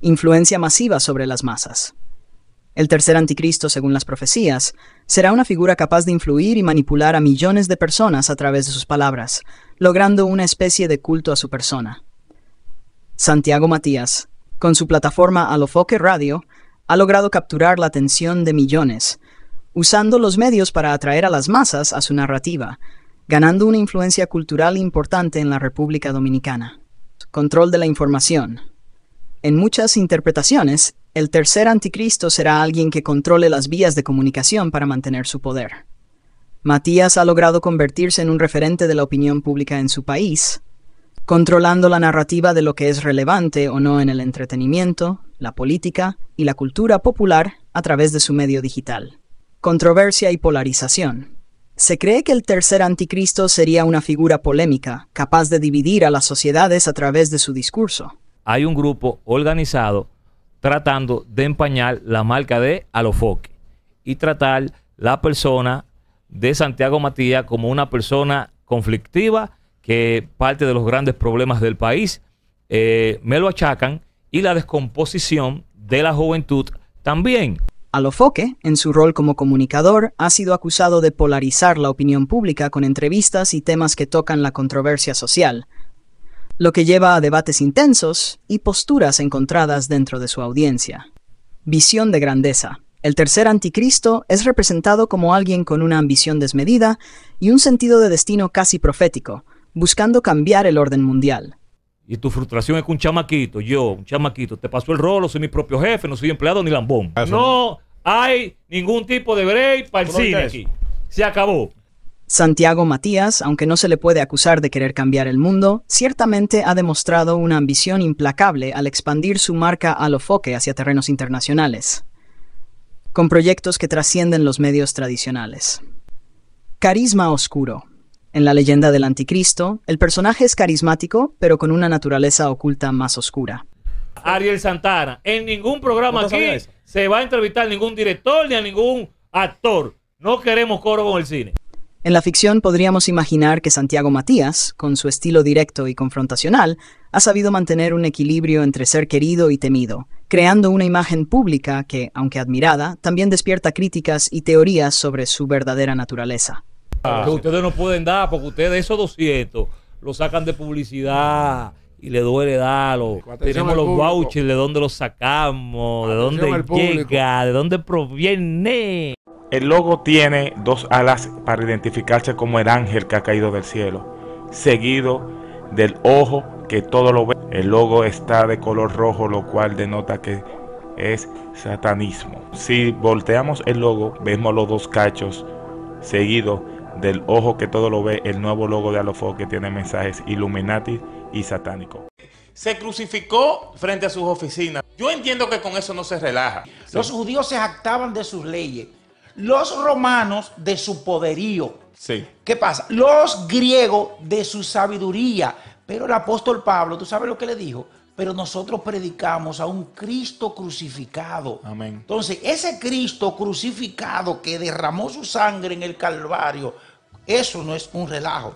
influencia masiva sobre las masas. El tercer anticristo, según las profecías, será una figura capaz de influir y manipular a millones de personas a través de sus palabras, logrando una especie de culto a su persona. Santiago Matías, con su plataforma Alofoque Radio, ha logrado capturar la atención de millones, usando los medios para atraer a las masas a su narrativa, ganando una influencia cultural importante en la República Dominicana. Control de la información. En muchas interpretaciones, el tercer anticristo será alguien que controle las vías de comunicación para mantener su poder. Matías ha logrado convertirse en un referente de la opinión pública en su país, controlando la narrativa de lo que es relevante o no en el entretenimiento, la política y la cultura popular a través de su medio digital. Controversia y polarización. Se cree que el tercer anticristo sería una figura polémica, capaz de dividir a las sociedades a través de su discurso hay un grupo organizado tratando de empañar la marca de Alofoque y tratar la persona de Santiago Matías como una persona conflictiva que parte de los grandes problemas del país eh, me lo achacan y la descomposición de la juventud también. Alofoque, en su rol como comunicador, ha sido acusado de polarizar la opinión pública con entrevistas y temas que tocan la controversia social, lo que lleva a debates intensos y posturas encontradas dentro de su audiencia. Visión de grandeza. El tercer anticristo es representado como alguien con una ambición desmedida y un sentido de destino casi profético, buscando cambiar el orden mundial. Y tu frustración es que un chamaquito, yo, un chamaquito, te pasó el rolo, soy mi propio jefe, no soy empleado ni lambón. Ah, no hay ningún tipo de break para el cine aquí. Se acabó. Santiago Matías, aunque no se le puede acusar de querer cambiar el mundo, ciertamente ha demostrado una ambición implacable al expandir su marca Alofoque hacia terrenos internacionales, con proyectos que trascienden los medios tradicionales. Carisma oscuro. En la leyenda del anticristo, el personaje es carismático, pero con una naturaleza oculta más oscura. Ariel Santana, en ningún programa aquí se va a entrevistar a ningún director ni a ningún actor. No queremos coro con el cine. En la ficción podríamos imaginar que Santiago Matías, con su estilo directo y confrontacional, ha sabido mantener un equilibrio entre ser querido y temido, creando una imagen pública que, aunque admirada, también despierta críticas y teorías sobre su verdadera naturaleza. Ah, ustedes no pueden dar, porque ustedes esos 200 lo sacan de publicidad y le duele darlo. Tenemos los vouchers, de dónde los sacamos, de dónde llega, de dónde proviene. El logo tiene dos alas para identificarse como el ángel que ha caído del cielo, seguido del ojo que todo lo ve. El logo está de color rojo, lo cual denota que es satanismo. Si volteamos el logo, vemos los dos cachos seguido del ojo que todo lo ve, el nuevo logo de Alofo que tiene mensajes iluminati y satánico. Se crucificó frente a sus oficinas. Yo entiendo que con eso no se relaja. Los judíos se jactaban de sus leyes los romanos de su poderío. Sí. ¿Qué pasa? Los griegos de su sabiduría. Pero el apóstol Pablo, ¿tú sabes lo que le dijo? Pero nosotros predicamos a un Cristo crucificado. Amén. Entonces, ese Cristo crucificado que derramó su sangre en el Calvario, eso no es un relajo.